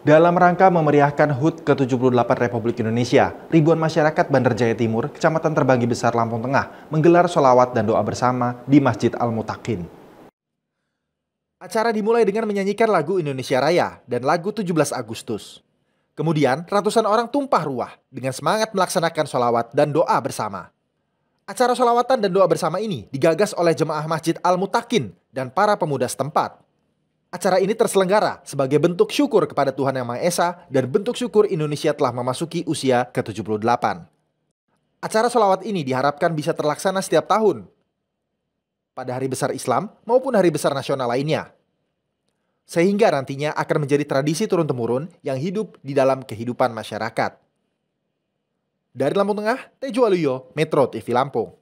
Dalam rangka memeriahkan HUT ke-78 Republik Indonesia, ribuan masyarakat Bandar Jaya Timur, Kecamatan Terbanggi Besar, Lampung Tengah, menggelar sholawat dan doa bersama di Masjid Al-Mutakin. Acara dimulai dengan menyanyikan lagu Indonesia Raya dan lagu 17 Agustus. Kemudian, ratusan orang tumpah ruah dengan semangat melaksanakan sholawat dan doa bersama. Acara sholawatan dan doa bersama ini digagas oleh jemaah Masjid Al-Mutakin dan para pemuda setempat. Acara ini terselenggara sebagai bentuk syukur kepada Tuhan Yang Maha Esa dan bentuk syukur Indonesia telah memasuki usia ke-78. Acara solawat ini diharapkan bisa terlaksana setiap tahun, pada hari besar Islam maupun hari besar nasional lainnya. Sehingga nantinya akan menjadi tradisi turun-temurun yang hidup di dalam kehidupan masyarakat. Dari Lampung Tengah, Tejo Aluyo, Metro TV Lampung.